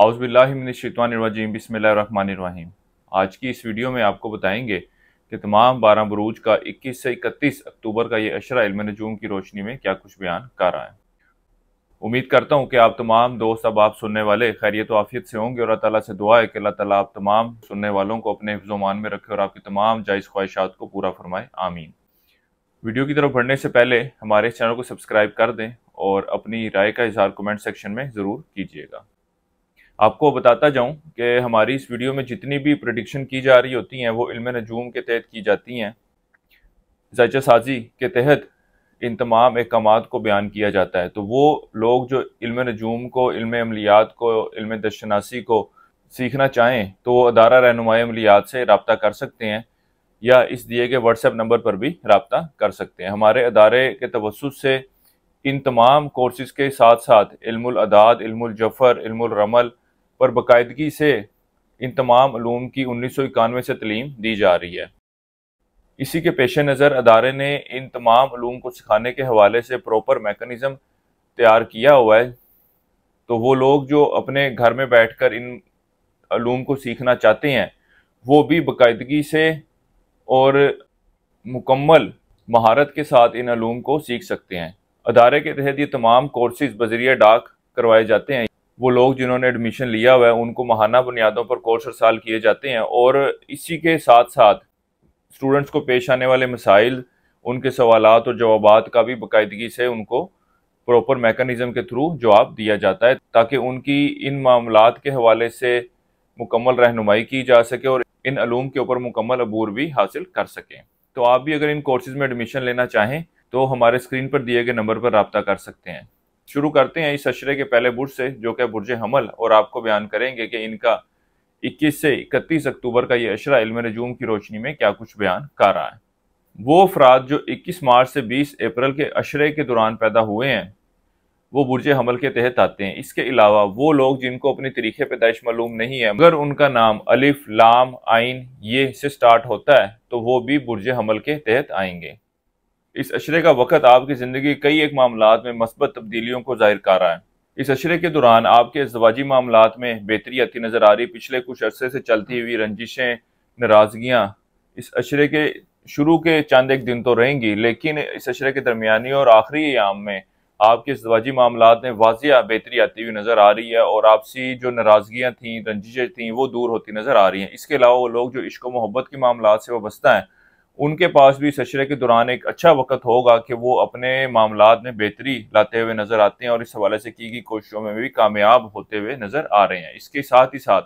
आउज़बिल्लाशवानरजीम बसमीम आज की इस वीडियो में आपको बताएंगे कि तमाम बारह बरूज का 21 से 31 अक्टूबर का ये अशरा इल्म नजूम की रोशनी में क्या कुछ बयान कर रहा है उम्मीद करता हूँ कि आप तमाम दोस्त अब आप सुनने वाले खैरियत आफियत से होंगे और अल्लाह से दुआ है कि अल्लाह ताला आप तमाम सुनने वालों को अपने हिफ्जोमान में रखे और आपकी तमाम जायज़ ख्वाहिशात को पूरा फरमाए आमीन वीडियो की तरफ बढ़ने से पहले हमारे चैनल को सब्सक्राइब कर दें और अपनी राय का इजहार कमेंट सेक्शन में ज़रूर कीजिएगा आपको बताता जाऊं कि हमारी इस वीडियो में जितनी भी प्रडिक्शन की जा रही होती हैं वो इल्म नजूम के तहत की जाती हैं जायचा साजी के तहत इन तमाम अहकाम को बयान किया जाता है तो वो लोग जो इल्म नजूम को इल्म अमलियात को इल्म दशनासी को सीखना चाहें तो वो अदारा रहनुमाय अमलियात से रबता कर सकते हैं या इस दिए गए व्हाट्सएप नंबर पर भी रबता कर सकते हैं हमारे अदारे के तवसत से इन तमाम कोर्सेज़ के साथ साथ जफर इल्मुल रमल पर बाकायदगी से इन तमाम अलूम की उन्नीस सौ इक्यानवे से तलीम दी जा रही है इसी के पेश नज़र अदारे ने इन तमाम अलूम को सिखाने के हवाले से प्रॉपर मेकनिज़म तैयार किया हुआ है तो वो लोग जो अपने घर में बैठ कर इन अलूम को सीखना चाहते हैं वो भी बाकायदगी से और मुकम्मल महारत के साथ इन अलूम को सीख सकते हैं अदारे के तहत ये तमाम कोर्सेज बजरिया डाक करवाए जाते हैं वो लोग जिन्होंने एडमिशन लिया हुआ है उनको महाना बुनियादों पर कोर्स साल किए जाते हैं और इसी के साथ साथ स्टूडेंट्स को पेश आने वाले मसाइल उनके सवाल और जवाब का भी बाकायदगी से उनको प्रॉपर मेकनिज़म के थ्रू जवाब दिया जाता है ताकि उनकी इन मामला के हवाले से मुकम्मल रहनुमाई की जा सके और इन अलूम के ऊपर मुकम्मल अबूर भी हासिल कर सकें तो आप भी अगर इन कोर्सेज़ में एडमिशन लेना चाहें तो हमारे स्क्रीन पर दिए गए नंबर पर रबता कर सकते हैं शुरू करते हैं इस अशरे के पहले बुर्ज से जो कि बुरज हमल और आपको बयान करेंगे कि इनका 21 से 31 अक्टूबर का ये अशरा इल्म रजूम की रोशनी में क्या कुछ बयान कर रहा है वो अफराद जो 21 मार्च से 20 अप्रैल के अशरे के दौरान पैदा हुए हैं वो बुरज हमल के तहत आते हैं इसके अलावा वो लोग जिनको अपनी तरीके पैदाइश मालूम नहीं है अगर उनका नाम अलिफ लाम आइन ये से स्टार्ट होता है तो वो भी बुरज हमल के तहत आएंगे इस अशरे का वक़्त आपकी ज़िंदगी कई एक मामला में मस्बत तब्दीलियों को जाहिर कर रहा है इस अशरे के दौरान आपके जवाजी मामला में बेहतरी आती नज़र आ रही पिछले कुछ अरसे से चलती हुई रंजिशें नाराज़गियाँ इस अशरे के शुरू के चंद एक दिन तो रहेंगी लेकिन इस अशरे के दरमियानी और आखिरी आम में आपके जवाजी मामला में वाजिया बेहतरी आती हुई नज़र आ रही है और आपसी जो नाराज़गियाँ थी रंजिशें थी वो दूर होती नज़र आ रही हैं इसके अलावा वो लोग जो इश्को मोहब्बत के मामला से बसता हैं उनके पास भी इस अशरे के दौरान एक अच्छा वक्त होगा कि वो अपने मामला में बेहतरी लाते हुए नजर आते हैं और इस हवाले से की गई कोशिशों में भी कामयाब होते हुए नजर आ रहे हैं इसके साथ ही साथ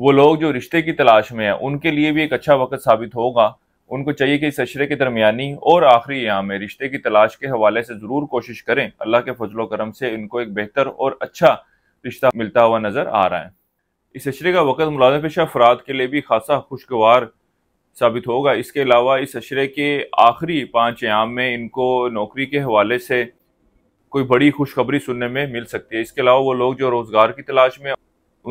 वो लोग जो रिश्ते की तलाश में हैं उनके लिए भी एक अच्छा वक्त साबित होगा उनको चाहिए कि इस अशरे के दरमियानी और आखिरी यहाँ में रिश्ते की तलाश के हवाले से ज़रूर कोशिश करें अल्लाह के फजलो करम से इनको एक बेहतर और अच्छा रिश्ता मिलता हुआ नज़र आ रहा है इस अशरे का वक्त मुलाजम पेशा अफराद के लिए भी खासा खुशगवार साबित होगा इसके अलावा इस अशरे के आखिरी पाँच आयाम में इनको नौकरी के हवाले से कोई बड़ी खुशखबरी सुनने में मिल सकती है इसके अलावा वो लोग जो रोज़गार की तलाश में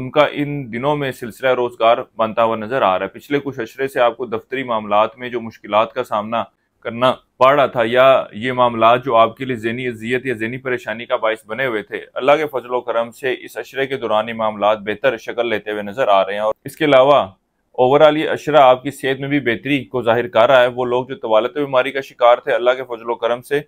उनका इन दिनों में सिलसिला रोज़गार बनता हुआ नज़र आ रहा है पिछले कुछ अशरे से आपको दफ्तरी मामला में जो मुश्किल का सामना करना पड़ रहा था या ये मामला जो आपके लिए जहनी अजियत या जहनी परेशानी का बायस बने हुए थे अल्लाह के फजल करम से इस अशरे के दौरान ये मामला बेहतर शक्ल लेते हुए नज़र आ रहे हैं और इसके अलावा ओवरऑल ये अशरा आपकी सेहत में भी बेहतरी को जाहिर कर रहा है वो लोग जो तवालत बीमारी का शिकार थे अल्लाह के फजलो करम से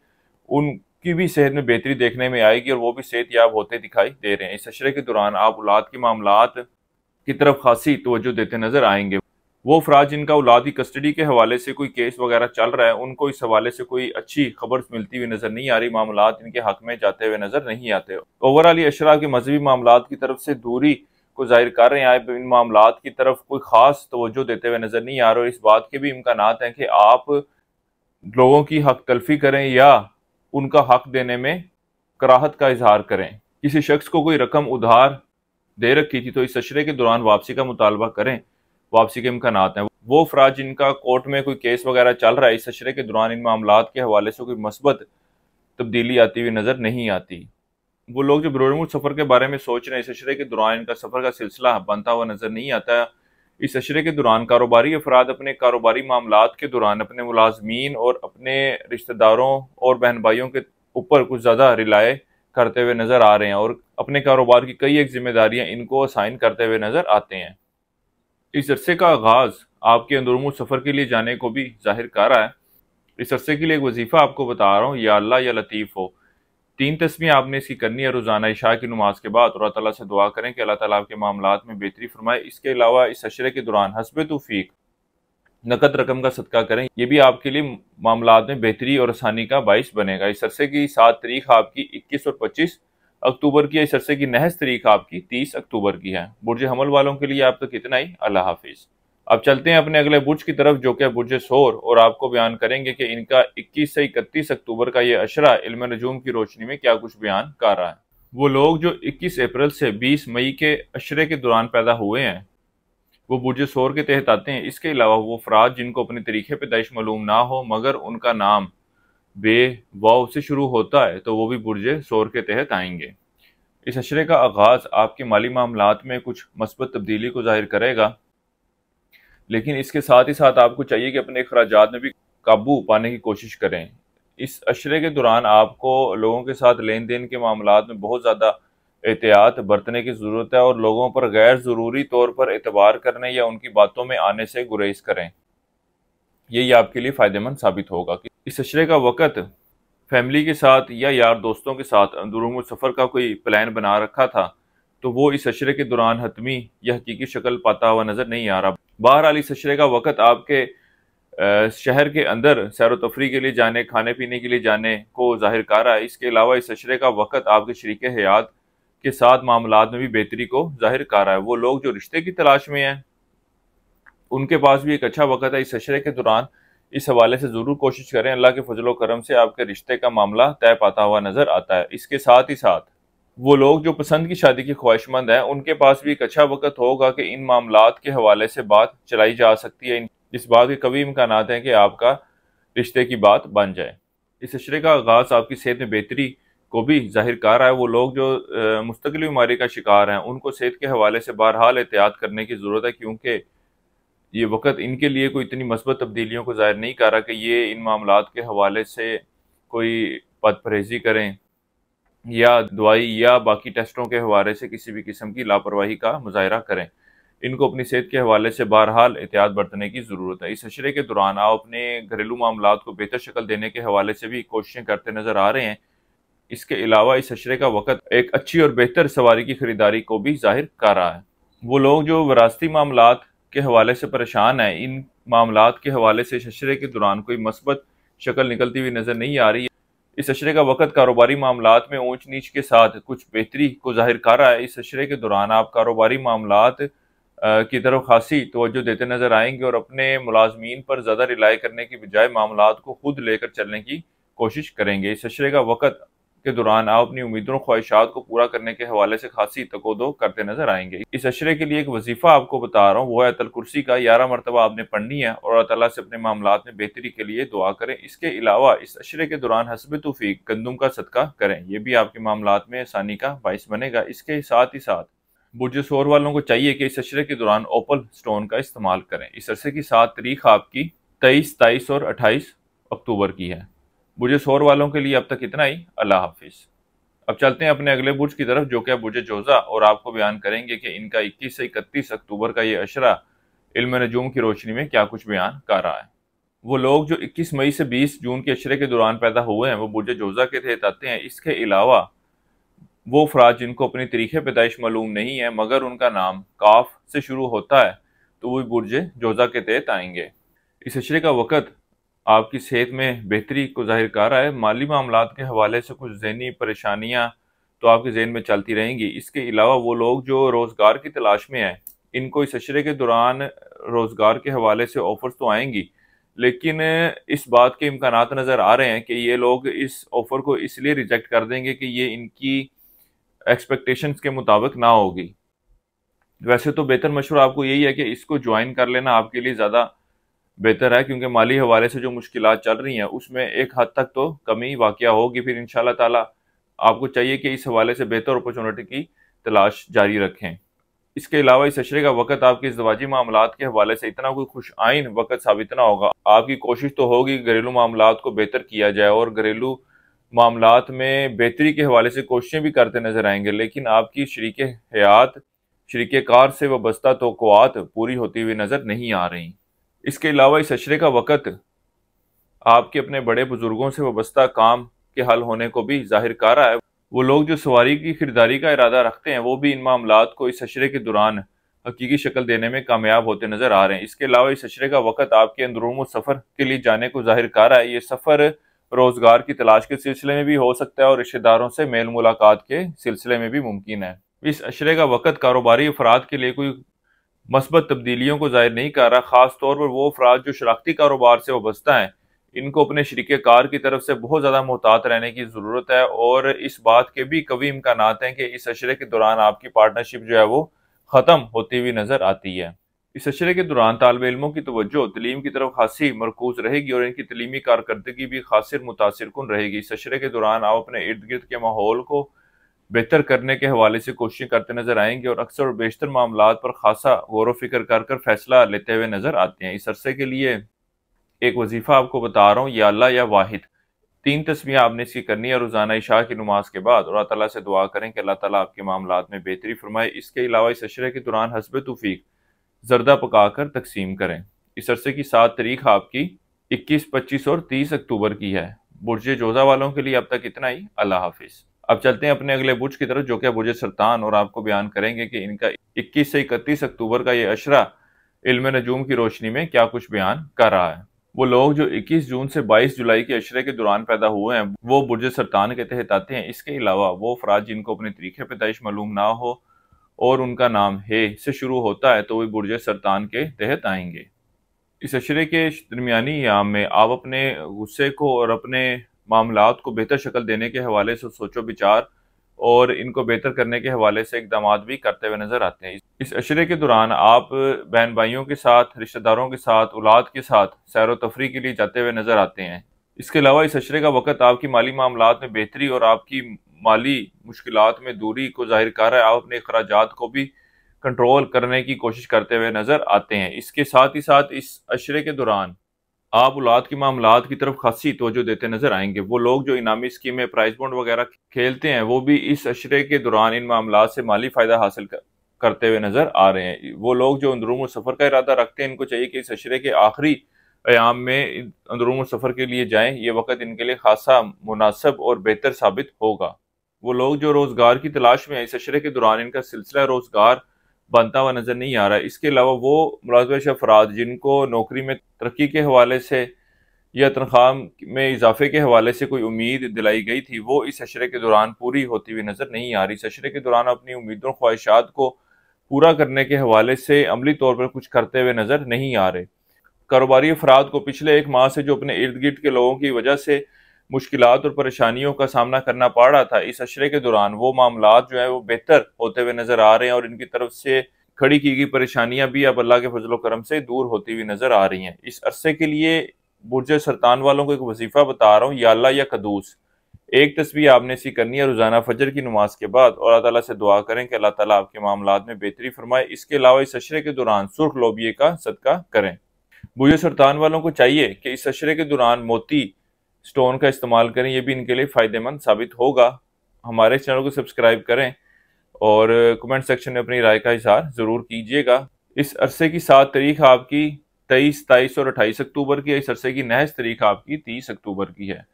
उनकी भी सेहत में बेहतरी देखने में आएगी और वो भी सेहत याब होते दिखाई दे रहे हैं इस अशरे के दौरान आप औलाद के मामला की तरफ खासी तोज्जो देते नजर आएंगे वो अफराज जिनका औलाद की कस्टडी के हवाले से कोई केस वगैरह चल रहा है उनको इस हवाले से कोई अच्छी खबर मिलती हुई नजर नहीं आ रही मामला इनके हक में जाते हुए नजर नहीं आते ओवरऑल ये अशरा के मजहबी मामला की तरफ से दूरी को जाहिर कर रहे हैं इन मामला की तरफ कोई ख़ास तोज्जो देते हुए नज़र नहीं आ रहे और इस बात के भी इम्कान हैं कि आप लोगों की हक तलफी करें या उनका हक देने में कराहत का इजहार करें किसी शख्स को कोई रकम उधार दे रखी थी तो इस अशरे के दौरान वापसी का मुतालबा करें वापसी के इम्कान हैं वो अफराज जिनका कोर्ट में कोई केस वगैरह चल रहा है इस अशरे के दौरान इन मामला के हवाले से कोई मस्बत तब्दीली आती हुई नज़र नहीं आती वो लोग जो ब्रोडमूड सफ़र के बारे में सोच रहे हैं इस अशरे के दौरान इनका सफ़र का सिलसिला बनता हुआ नज़र नहीं आता इस अशरे के दौरान कारोबारी अफराद अपने कारोबारी मामला के दौरान अपने मुलाजमीन और अपने रिश्तेदारों और बहन भाइयों के ऊपर कुछ ज़्यादा रिलाय करते हुए नज़र आ रहे हैं और अपने कारोबार की कई एक जिम्मेदारियां इनको असाइन करते हुए नज़र आते हैं इस अरसे का आगाज़ आपके अंदर सफ़र के लिए जाने को भी जाहिर कर रहा है इस अरसे के लिए एक वजीफ़ा आपको बता रहा हूँ या अल्लाह या लतीफ़ हो तीन तस्वीर आपने इसकी करनी है रोज़ाना इशा की नमाज के बाद और अल्लाह ताला से दुआ करें कि अल्लाह ताला आपके मामला में बेहतरी फरमाए इसके अलावा इस अशरे के दौरान हसब तोफ़ीक नकद रकम का सदका करें यह भी आपके लिए मामला में बेहतरी और आसानी का बायस बनेगा इस अरसे की सात तारीख आपकी इक्कीस और पच्चीस अक्टूबर की इस अरसे की नहज तारीख आपकी तीस अक्टूबर की है बुरज हमल वालों के लिए आप तक तो इतना ही अल्लाह हाफिज़ अब चलते हैं अपने अगले बुर्ज की तरफ जो कि बुज सोर और आपको बयान करेंगे कि इनका 21 से 31 अक्टूबर का ये अशरा इल्म नजूम की रोशनी में क्या कुछ बयान कर रहा है वो लोग जो 21 अप्रैल से 20 मई के अशरे के दौरान पैदा हुए हैं वो बुज सोर के तहत आते हैं इसके अलावा वो अफराद जिनको अपने तरीके पर दाइश मालूम ना हो मगर उनका नाम बे वाव से शुरू होता है तो वो भी बुरज सोर के तहत आएंगे इस अशरे का आगाज़ आपके माली मामलों में कुछ मस्बत तब्दीली को जाहिर करेगा लेकिन इसके साथ ही साथ आपको चाहिए कि अपने अखराज में भी काबू पाने की कोशिश करें इस अशरे के दौरान आपको लोगों के साथ लेन देन के मामला में बहुत ज़्यादा एहतियात बरतने की ज़रूरत है और लोगों पर गैर ज़रूरी तौर पर एतबार करने या उनकी बातों में आने से गुरेज करें यही आपके लिए फ़ायदेमंद साबित होगा कि इस अशरे का वक़्त फैमिली के साथ या यार दोस्तों के साथ अंदरूम सफ़र का कोई प्लान बना रखा था तो वो इस अशरे के दौरान हतमी या हकीकी शक्ल पाता हुआ नज़र नहीं आ रहा बाहर आली सशरे का वक़्त आपके शहर के अंदर सैर तफरी के लिए जाने खाने पीने के लिए जाने को जाहिर कर रहा है इसके अलावा इस अशरे का वक़्त आपके शरीक हयात के साथ मामला में भी बेहतरी को जाहिर कर रहा है वो लोग जो रिश्ते की तलाश में हैं उनके पास भी एक अच्छा वक़्त है इस अशरे के दौरान इस हवाले से ज़रूर कोशिश करें अल्लाह के फजलो करम से आपके रिश्ते का मामला तय पाता हुआ नज़र आता है इसके साथ ही साथ वो लोग जो पसंद की शादी की ख्वाहिशमंद हैं उनके पास भी एक अच्छा वक्त होगा कि इन मामला के हवाले से बात चलाई जा सकती है इस बात के कभी इम्कान हैं कि आपका रिश्ते की बात बन जाए इस अशरे का आगाज़ आपकी सेहत में बेहतरी को भी जाहिर कर रहा है वो लोग जो मुस्तकिल बीमारी का शिकार हैं उनको सेहत के हवाले से बहरहाल एहतियात करने की ज़रूरत है क्योंकि ये वक्त इनके लिए कोई इतनी मस्बत तब्दीलियों को जाहिर नहीं कर रहा कि ये इन मामला के हवाले से कोई पद परहेजी करें या दवाई या बाकी टेस्टों के हवाले से किसी भी किस्म की लापरवाही का मुजाहरा करें इनको अपनी सेहत के हवाले से बहरहाल एहतियात बरतने की ज़रूरत है इस अशरे के दौरान आप अपने घरेलू मामला को बेहतर शक्ल देने के हवाले से भी कोशिशें करते नज़र आ रहे हैं इसके अलावा इस अशरे का वक़्त एक अच्छी और बेहतर सवारी की ख़रीदारी को भी जाहिर कर रहा है वो लोग जो वरासती मामला के हवाले से परेशान हैं इन मामला के हवाले से इस अशरे के दौरान कोई मस्बत शक्ल निकलती हुई नज़र नहीं आ रही है इस अशरे का वक़्त कारोबारी मामला में ऊंच नीच के साथ कुछ बेहतरी को जाहिर कर रहा है इस अशरे के दौरान आप कारोबारी मामला की तरफ खासी तोज्जो देते नजर आएंगे और अपने मुलाजमीन पर ज़्यादा रिलाई करने की बजाय मामला को खुद लेकर चलने की कोशिश करेंगे इस अशरे का वक़्त के दौरान आप अपनी उम्मीदों ख्वाहिशात को पूरा करने के हवाले से खासी तकोदो करते नजर आएंगे इस अशरे के लिए एक वजीफा आपको बता रहा हूँ वो है अतल कुर्सी का ग्यारह मरतबा आपने पढ़नी है और अल्लाह से अपने मामला में बेहतरी के लिए दुआ करें इसके अलावा इस अशरे के दौरान हसब तोफीक गंदुम का सदका करें यह भी आपके मामला में आसानी का बायस बनेगा इसके साथ ही साथ बुरजसोर वालों को चाहिए कि इस अशरे के दौरान ओपल स्टोन का इस्तेमाल करें इस अरसे की सात तारीख आपकी तेईस तेईस और अट्ठाईस अक्टूबर की है बुझे शोर वालों के लिए अब तक इतना ही अल्लाह हाफिज़ अब चलते हैं अपने अगले बुर्ज की तरफ जो कि है जोजा और आपको बयान करेंगे कि इनका 21 से 31 अक्टूबर का ये अशरा इल्म नजूम की रोशनी में क्या कुछ बयान कर रहा है वो लोग जो 21 मई से 20 जून के अशरे के दौरान पैदा हुए हैं वो बुरज जोजा के तहत आते हैं इसके अलावा वो अफराज जिनको अपनी तरीके पैदाइश मालूम नहीं है मगर उनका नाम काफ से शुरू होता है तो वो बुरज जोजा के तहत आएंगे इस अशरे का वक़्त आपकी सेहत में बेहतरी को जाहिर कर रहा है माली मामला के हवाले से कुछ जहनी परेशानियाँ तो आपके जहन में चलती रहेंगी इसके अलावा वो लोग जो रोज़गार की तलाश में हैं इनको इस अशरे के दौरान रोज़गार के हवाले से ऑफर्स तो आएंगी लेकिन इस बात के इम्कान नज़र आ रहे हैं कि ये लोग इस ऑफ़र को इसलिए रिजेक्ट कर देंगे कि ये इनकी एक्सपेक्टेशंस के मुताबिक ना होगी वैसे तो बेहतर मशवरा आपको यही है कि इसको ज्वाइन कर लेना आपके लिए ज़्यादा बेहतर है क्योंकि माली हवाले से जो मुश्किल चल रही हैं उसमें एक हद तक तो कमी वाक़ होगी फिर इन ताला आपको चाहिए कि इस हवाले से बेहतर अपॉर्चुनिटी की तलाश जारी रखें इसके अलावा इस अशरे का वक्त आपके इसवाजी मामला के हवाले से इतना कोई खुश आइन वक्त साबित ना होगा आपकी कोशिश तो होगी घरेलू मामला को बेहतर किया जाए और घरेलू मामला में बेहतरी के हवाले से कोशिशें भी करते नजर आएंगे लेकिन आपकी शरीक हयात शरीक कार से वस्ता तो पूरी होती हुई नज़र नहीं आ रही इसके अलावा इस अशरे का वक़्त आपके अपने बड़े बुज़ुर्गों से वबस्ता काम के हल होने को भी जाहिर कर रहा है वो लोग जो सवारी की खरीदारी का इरादा रखते हैं वो भी इन मामला को इस अशरे के दौरान हकीकी शक्ल देने में कामयाब होते नज़र आ रहे हैं इसके अलावा इस अशरे का वक़्त आपके अंदरून सफ़र के लिए जाने को जाहिर कर रहा है ये सफ़र रोज़गार की तलाश के सिलसिले में भी हो सकता है और रिश्तेदारों से मेल मुलाकात के सिलसिले में भी मुमकिन है इस अशरे का वक़्त कारोबारी अफराद के लिए कोई मस्बत तब्दीलियों को जाहिर नहीं कर रहा ख़ास तौर पर वो अफराद जो शराखती कारोबार से वाबस्ता हैं इनको अपने शरीक कार की तरफ से बहुत ज़्यादा मोहतात रहने की ज़रूरत है और इस बात के भी कभी इम्कान हैं कि इस अशरे के दौरान आपकी पार्टनरशिप जो है वो ख़त्म होती हुई नज़र आती है इस अशरे के दौरान तालब इलमों की तोज्जो तलीम की तरफ खासी मरकूज रहेगी और इनकी तलीमी कारकर्दगी भी खासिर मुतासर कन रहेगी इस अशरे के दौरान आप अपने इर्द गिर्द के माहौल को बेहतर करने के हवाले से कोशिशें करते नजर आएंगे और अक्सर बेशतर मामला पर खासा गौर वफिक्र कर कर फैसला लेते हुए नजर आते हैं इस अरसे के लिए एक वजीफा आपको बता रहा हूँ या अल्लाह या वाहिद तीन तस्वीर आपने इसकी करनी है रोज़ाना इशा की नमाज के बाद और अल्लाह से दुआ करें कि अल्लाह ताला आपके मामला में बेहतरी फरमाए इसके अलावा इस अशरे के दौरान हसब तफीक जरदा पका कर तकसीम करें इस अरसे की सात तारीख आपकी इक्कीस पच्चीस और तीस अक्टूबर की है बुरजे जोजा वालों के लिए अब तक इतना ही अल्लाह हाफिज़ अब चलते हैं अपने अगले बुज की तरफ जो कि बुज सरतान और आपको बयान करेंगे कि इनका 21 से 31 अक्टूबर का ये अशरा इल्म नजूम की रोशनी में क्या कुछ बयान कर रहा है वो लोग जो 21 जून से 22 जुलाई के अशरे के दौरान पैदा हुए हैं वो बुरज सरतान के तहत आते हैं इसके अलावा वो अफराज जिनको अपने तरीके पैदाइश मालूम ना हो और उनका नाम हे से शुरू होता है तो वे बुरज सरतान के तहत आएंगे इस अशरे के दरमियानी याम में आप अपने गुस्से को और अपने मामला को बेहतर शक्ल देने के हवाले से सोचो विचार और इनको बेहतर करने के हवाले से इकदाम भी करते हुए नजर आते हैं इस अशरे के दौरान आप बहन भाइयों के साथ रिश्तेदारों के साथ औलाद के साथ सैर तफरी के लिए जाते हुए नजर आते हैं इसके अलावा इस अशरे का वक्त आपकी माली मामला में बेहतरी और आपकी माली मुश्किल में दूरी को जाहिर कर रहा है आप अपने अखराज को भी कंट्रोल करने की कोशिश करते हुए नजर आते हैं इसके साथ ही साथ इस अशरे के दौरान आप औलाद के मामला की तरफ खासी तोजो देते नजर आएंगे वो लोग जो इनामी स्कीमें प्राइज बॉन्ड वगैरह खेलते हैं वो भी इस अशरे के दौरान इन मामला से माली फ़ायदा हासिल कर करते हुए नजर आ रहे हैं वो लोग जो अंदरूम सफ़र का इरादा रखते हैं इनको चाहिए कि इस अशरे के आखिरी आयाम में अंदरूम सफ़र के लिए जाएं ये वक्त इनके लिए खासा मुनासब और बेहतर साबित होगा वो लोग जो रोज़गार की तलाश में हैं इस अशरे के दौरान इनका सिलसिला रोज़गार बनता हुआ नज़र नहीं आ रहा इसके अलावा वो मुलाजमश अफराद जिनको नौकरी में तरक्की के हवाले से या तनख्वाह में इजाफे के हवाले से कोई उम्मीद दिलाई गई थी वो इस अशरे के दौरान पूरी होती हुई नज़र नहीं आ रही इस अशरे के दौरान अपनी उम्मीदों ख्वाहिशात को पूरा करने के हवाले से अमली तौर पर कुछ करते हुए नज़र नहीं आ रहे कारोबारी अफराद को पिछले एक माह से जो अपने इर्द गिर्द के लोगों की वजह से मुश्किल और परेशानियों का सामना करना पड़ रहा था इस अशरे के दौरान वो मामला जो है वो बेहतर होते हुए नजर आ रहे हैं और इनकी तरफ से खड़ी की गई परेशानियां भी अब अल्लाह के फजलो करम से दूर होती हुई नजर आ रही हैं इस अरसे के लिए बुरज सरतान वालों को एक वजीफा बता रहा हूँ याल्ला या कदूस एक तस्वीर आपने सी करनी है रोज़ाना फजर की नमाज के बाद और अल्लाह से दुआ करें कि अल्लाह ताला आपके मामला में बेहतरी फरमाए इसके अलावा इस अशरे के दौरान सुर्ख लोबिये का सदका करें बुजो सरतान वालों को चाहिए कि इस अशरे के दौरान मोती स्टोन का इस्तेमाल करें ये भी इनके लिए फ़ायदेमंद साबित होगा हमारे चैनल को सब्सक्राइब करें और कमेंट सेक्शन में अपनी राय का इजहार ज़रूर कीजिएगा इस अरसे की सात तारीख आपकी तेईस तेईस और अट्ठाईस अक्टूबर की है इस अरसे की नहज तारीख आपकी तीस अक्टूबर की है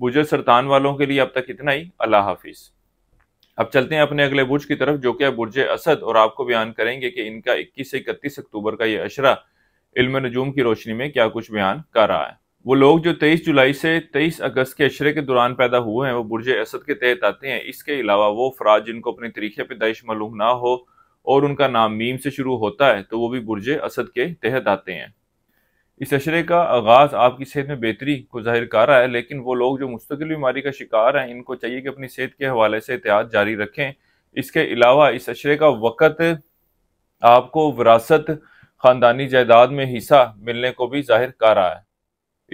बुजर सरतान वालों के लिए अब तक इतना ही अल्लाह हाफिज़ अब चलते हैं अपने अगले बुर्ज की तरफ जो कि बुर्ज असद और आपको बयान करेंगे कि इनका 21 से इकतीस अक्टूबर का ये अशरा इल्म नजूम की रोशनी में क्या कुछ बयान कर रहा है वो लोग जो 23 जुलाई से 23 अगस्त के अशरे के दौरान पैदा हुए हैं वो बुरज असद के तहत आते हैं इसके अलावा वो अफराज जिनको अपने तरीके दाइश मलूम ना हो और उनका नाम मीम से शुरू होता है तो वो भी बुरज असद के तहत आते हैं इस अशरे का आगाज़ आपकी सेहत में बेहतरी को जाहिर कर रहा है लेकिन वो लोग जो मुस्तकिल बीमारी का शिकार हैं इनको चाहिए कि अपनी सेहत के हवाले से एहतियात जारी रखें इसके अलावा इस अशरे का वक़्त आपको विरासत ख़ानदानी जायदाद में हिस्सा मिलने को भी जाहिर कर रहा है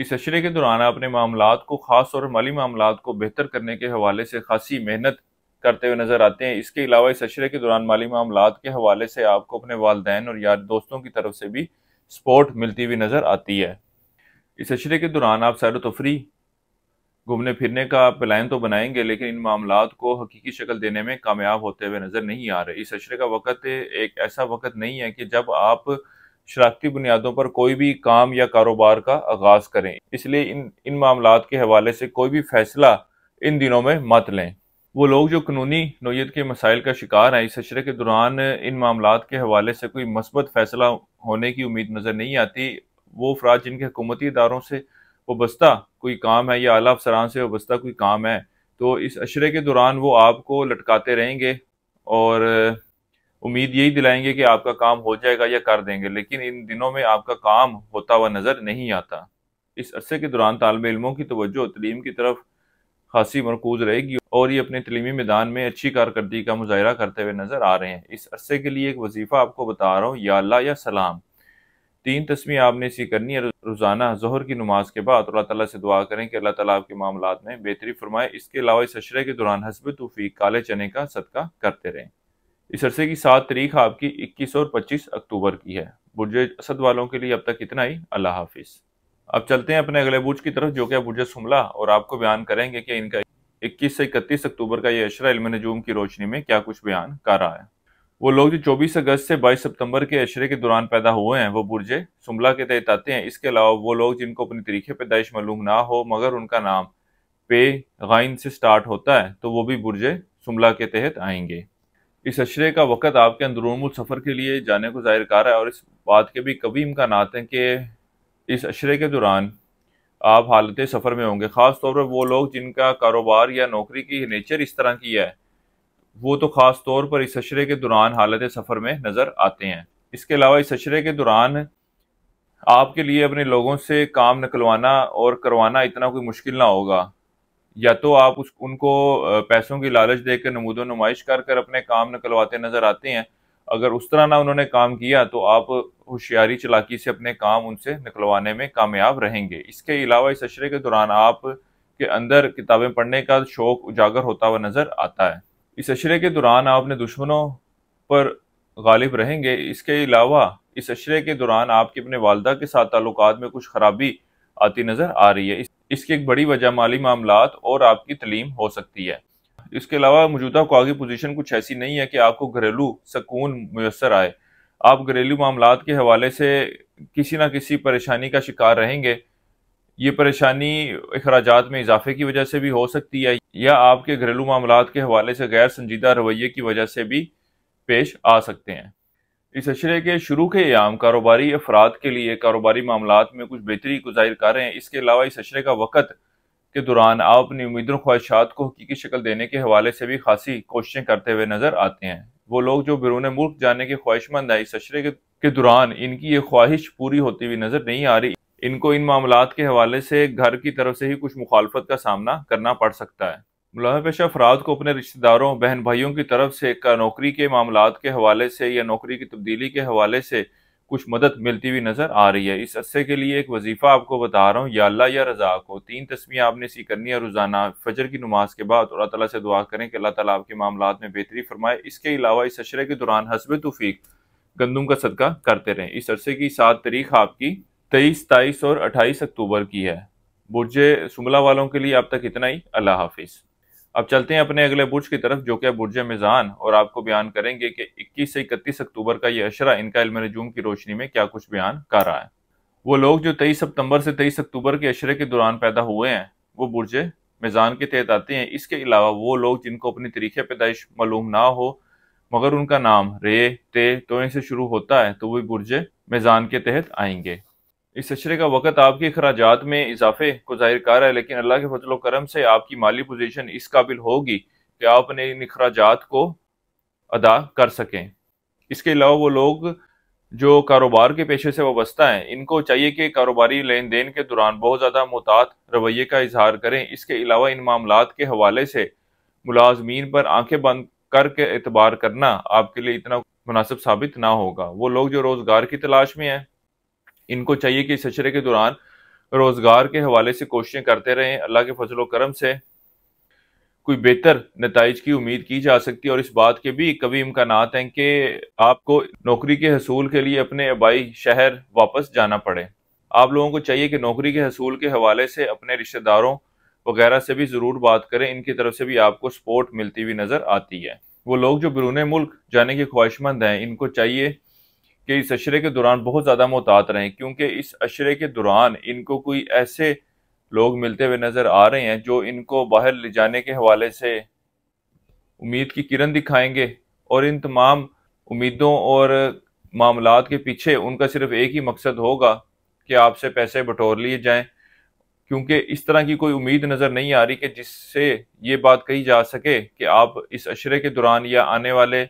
इस अशरे के दौरान अपने मामला को खास और माली मामला को बेहतर करने के हवाले से खासी मेहनत करते हुए नजर आते हैं इसके अलावा इस अशरे के दौरान माली मामला के हवाले से आपको अपने वालदे और यार दोस्तों की तरफ से भी सपोर्ट मिलती हुई नज़र आती है इस अशरे के दौरान आप सैर तफरी घूमने फिरने का प्लान तो बनाएंगे लेकिन इन मामला को हकीकी शक्ल देने में कामयाब होते हुए नज़र नहीं आ रहे इस अशरे का वक्त एक ऐसा वक्त नहीं है कि जब आप शराखती बुनियादों पर कोई भी काम या कारोबार का आगाज करें इसलिए इन इन मामला के हवाले से कोई भी फैसला इन दिनों में मत लें वो लोग जो कानूनी नोयत के मसाइल का शिकार हैं इस अशरे के दौरान इन मामला के हवाले से कोई मस्बत फैसला होने की उम्मीद नज़र नहीं आती वो अफराज जिनके हुकूमती इदारों से वस्ता कोई काम है या अला अफसरान से वस्ता कोई काम है तो इस अशरे के दौरान वो आपको लटकाते रहेंगे और उम्मीद यही दिलाएंगे कि आपका काम हो जाएगा या कर देंगे लेकिन इन दिनों में आपका काम होता हुआ नज़र नहीं आता इस अरसे के दौरान तालब इलमों की तोज्जो तलीम की तरफ खासी मरकूज रहेगी और ये अपने तलीमी मैदान में अच्छी कारकर्दगी का मुजाहरा करते हुए नज़र आ रहे हैं इस अरसे के लिए एक वजीफ़ा आपको बता रहा हूँ या अल्लाह या सलाम तीन तस्वीर आपने इसी करनी है रोज़ाना जहर की नमाज के बाद अल्लाह तला से दुआ करें कि अल्लाह तला आपके मामला में बेहतरी फरमाए इसके अलावा इस अशरे के दौरान हसब तोफ़ी काले चने का सदका करते रहें इस अरसे की सात तारीख आपकी 21 और 25 अक्टूबर की है बुरज असद वालों के लिए अब तक इतना ही अल्लाह हाफिज अब चलते हैं अपने अगले बुज की तरफ जो कि है बुरज और आपको बयान करेंगे कि इनका 21 से 31 अक्टूबर का ये अशरा इलम नजूम की रोशनी में क्या कुछ बयान कर रहा है वो लोग जो 24 अगस्त से 22 सितंबर के अशरे के दौरान पैदा हुए हैं वो बुरजे शुमला के तहत आते हैं इसके अलावा वो लोग जिनको अपनी तरीके पैदाइश मालूम ना हो मगर उनका नाम पे गाइन से स्टार्ट होता है तो वो भी बुरजे शुमला के तहत आएंगे इस अशरे का वक़्त आपके अंदरून सफ़र के लिए जाने को ज़ाहिर कर रहा है और इस बात के भी कभी इम्कान हैं कि इस अशरे के दौरान आप हालत सफ़र में होंगे ख़ास तौर पर वो लोग जिनका कारोबार या नौकरी की नेचर इस तरह की है वो तो ख़ास तौर पर इस अशरे के दौरान हालत सफ़र में नज़र आते हैं इसके अलावा इस अशरे के दौरान आपके लिए अपने लोगों से काम निकलवाना और करवाना इतना कोई मुश्किल ना होगा या तो आप उस उनको पैसों की लालच देकर नमूदो नुमाइश कर कर अपने काम निकलवाते नजर आते हैं अगर उस तरह ना उन्होंने काम किया तो आप होशियारी चलाकी से अपने काम उनसे निकलवाने में कामयाब रहेंगे इसके अलावा इस अशरे के दौरान आप के अंदर किताबें पढ़ने का शौक उजागर होता हुआ नजर आता है इस अशरे के दौरान आपने दुश्मनों पर गालिब रहेंगे इसके अलावा इस अशरे के दौरान आपकी अपने वालदा के साथ ताल्लुक में कुछ खराबी आती नजर आ रही है इसकी एक बड़ी वजह माली मामला और आपकी तलीम हो सकती है इसके अलावा मौजूदा कागजी पोजीशन कुछ ऐसी नहीं है कि आपको घरेलू सकून मैसर आए आप घरेलू मामला के हवाले से किसी ना किसी परेशानी का शिकार रहेंगे ये परेशानी अखराज में इजाफे की वजह से भी हो सकती है या आपके घरेलू मामला के हवाले से गैर संजीदा रवैये की वजह से भी पेश आ सकते हैं इस अशरे के शुरू के आम कारोबारी अफराद के लिए कारोबारी मामला में कुछ बेहतरी को जाहिर कर रहे हैं इसके अलावा इस अशरे का वक़्त के दौरान आप अपनी उम्मीदों ख्वाहिशात को हकीकी शक्ल देने के हवाले से भी खासी कोशिशें करते हुए नज़र आते हैं वो लोग जो बिरून मुल्क जाने के ख्वाहिशमंद है इस अशरे के दौरान इनकी ये ख्वाहिश पूरी होती हुई नज़र नहीं आ रही इनको इन मामला के हवाले से घर की तरफ से ही कुछ मुखालफत का सामना करना पड़ सकता है मुलाम पेशा अफराद को अपने रिश्तेदारों बहन भाइयों की तरफ से का नौकरी के मामला के हवाले से या नौकरी की तब्दीली के हवाले से कुछ मदद मिलती हुई नज़र आ रही है इस अरसे के लिए एक वजीफ़ा आपको बता रहा हूँ या अल्लाह या रजा को तीन तस्वीर आपने सी करनी है रोज़ाना फजर की नमाज के बाद और अल्लाह से दुआ करें कि अल्लाह तला आपके मामला में बेहतरी फरमाए इसके अलावा इस अशरे के दौरान हसब तफीक गंदम का सदका करते रहें इस अरसे की सात तारीख आपकी तेईस ताईस और अट्ठाईस अक्टूबर की है बुरजे शुमला वालों के लिए अब तक इतना ही अल्लाह हाफिज़ अब चलते हैं अपने अगले बुर्ज की तरफ जो कि बुर्ज मिजान और आपको बयान करेंगे कि 21 से 31 अक्टूबर का ये अशरा इनका इल्म नजूम की रोशनी में क्या कुछ बयान कर रहा है वो लोग जो 23 सितंबर से 23 अक्टूबर के अशरे के दौरान पैदा हुए हैं वो बुर्ज मिजान के तहत आते हैं इसके अलावा वो लोग जिनको अपनी तरीके पैदाइश मालूम ना हो मगर उनका नाम रे ते तो से शुरू होता है तो वो बुर्ज मिजान के तहत आएंगे इस अशरे का वक़्त आपके अखराज में इजाफे को जाहिर कर रहा है लेकिन अल्लाह के फजल करम से आपकी माली पोजिशन इस काबिल होगी कि आप अपने इन अखराज को अदा कर सकें इसके अलावा वो लोग जो कारोबार के पेशे से वाबस्ता हैं इनको चाहिए कि कारोबारी लेन देन के दौरान बहुत ज़्यादा मोहतात रवैये का इजहार करें इसके अलावा इन मामला के हवाले से मुलाजमीन पर आंखें बंद करके एतबार करना आपके लिए इतना मुनासिब साबित ना होगा वो लोग जो रोज़गार की तलाश में हैं इनको चाहिए कि सचरे के दौरान रोजगार के हवाले से कोशिशें करते रहें अल्लाह के फजलो करम से कोई बेहतर नतज की उम्मीद की जा सकती है और इस बात के भी कभी इम्कान हैं कि आपको नौकरी के हसूल के लिए अपने आबाई शहर वापस जाना पड़े आप लोगों को चाहिए कि नौकरी के हसूल के हवाले से अपने रिश्तेदारों वगैरह से भी ज़रूर बात करें इनकी तरफ से भी आपको सपोर्ट मिलती हुई नज़र आती है वो लोग जो बिरून मुल्क जाने के ख्वाहिशमंद हैं इनको चाहिए कि इस अशरे के दौरान बहुत ज़्यादा मोहतात रहें क्योंकि इस अशरे के दौरान इनको कोई ऐसे लोग मिलते हुए नज़र आ रहे हैं जो इनको बाहर ले जाने के हवाले से उम्मीद की किरण दिखाएंगे और इन तमाम उम्मीदों और मामला के पीछे उनका सिर्फ एक ही मकसद होगा कि आपसे पैसे बटोर लिए जाएं क्योंकि इस तरह की कोई उम्मीद नज़र नहीं आ रही कि जिससे ये बात कही जा सके कि आप इस अशरे के दौरान या आने वाले